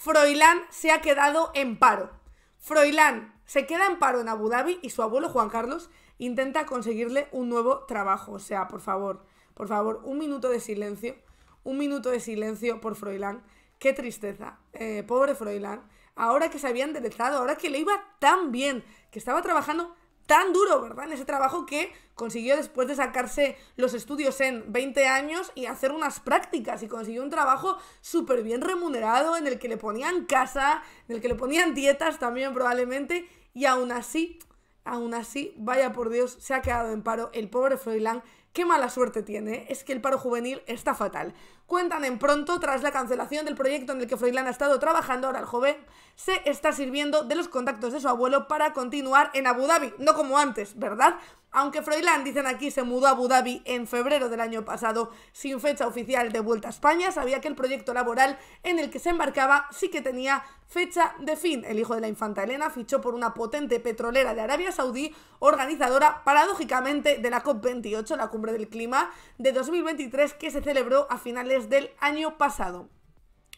Froilán se ha quedado en paro. Froilán se queda en paro en Abu Dhabi y su abuelo Juan Carlos intenta conseguirle un nuevo trabajo. O sea, por favor, por favor, un minuto de silencio. Un minuto de silencio por Froilán. Qué tristeza. Eh, pobre Froilán. Ahora que se había enderezado, ahora que le iba tan bien, que estaba trabajando tan duro, ¿verdad? En ese trabajo que consiguió después de sacarse los estudios en 20 años y hacer unas prácticas y consiguió un trabajo súper bien remunerado en el que le ponían casa, en el que le ponían dietas también probablemente y aún así, aún así, vaya por Dios, se ha quedado en paro el pobre Froilán qué mala suerte tiene es que el paro juvenil está fatal. Cuentan en pronto, tras la cancelación del proyecto en el que Froilán ha estado trabajando, ahora el joven se está sirviendo de los contactos de su abuelo para continuar en Abu Dhabi, no como antes, ¿verdad? Aunque Froilán, dicen aquí, se mudó a Abu Dhabi en febrero del año pasado sin fecha oficial de vuelta a España, sabía que el proyecto laboral en el que se embarcaba sí que tenía fecha de fin. El hijo de la infanta Elena fichó por una potente petrolera de Arabia Saudí, organizadora paradójicamente de la COP28, la cumbre del Clima de 2023 que se celebró a finales del año pasado.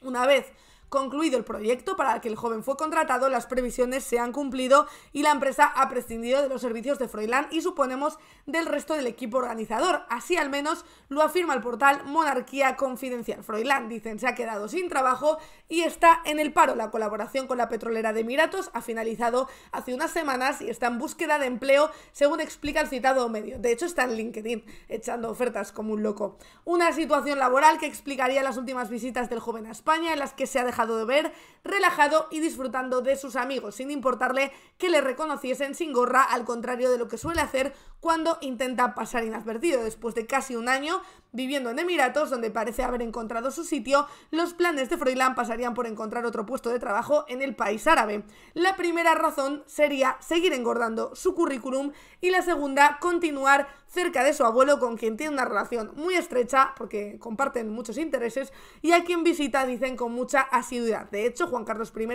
Una vez Concluido el proyecto para el que el joven fue contratado, las previsiones se han cumplido y la empresa ha prescindido de los servicios de Froilán y suponemos del resto del equipo organizador. Así al menos lo afirma el portal Monarquía Confidencial. Froilán, dicen, se ha quedado sin trabajo y está en el paro. La colaboración con la petrolera de Emiratos ha finalizado hace unas semanas y está en búsqueda de empleo, según explica el citado medio. De hecho, está en LinkedIn, echando ofertas como un loco. Una situación laboral que explicaría las últimas visitas del joven a España, en las que se ha dejado de ver, relajado y disfrutando de sus amigos, sin importarle que le reconociesen sin gorra, al contrario de lo que suele hacer cuando intenta pasar inadvertido. Después de casi un año viviendo en Emiratos, donde parece haber encontrado su sitio, los planes de Froilán pasarían por encontrar otro puesto de trabajo en el país árabe. La primera razón sería seguir engordando su currículum y la segunda, continuar cerca de su abuelo con quien tiene una relación muy estrecha, porque comparten muchos intereses, y a quien visita, dicen, con mucha de hecho, Juan Carlos I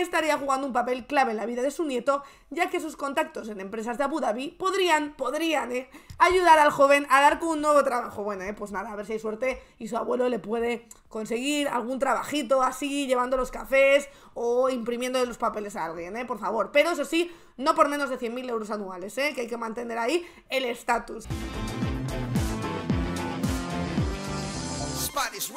estaría jugando un papel clave en la vida de su nieto, ya que sus contactos en empresas de Abu Dhabi podrían, podrían, eh, ayudar al joven a dar con un nuevo trabajo. Bueno, eh, pues nada, a ver si hay suerte y su abuelo le puede conseguir algún trabajito así, llevando los cafés o imprimiendo los papeles a alguien, eh, por favor. Pero eso sí, no por menos de 100.000 euros anuales, que hay que mantener ahí el estatus. Spanish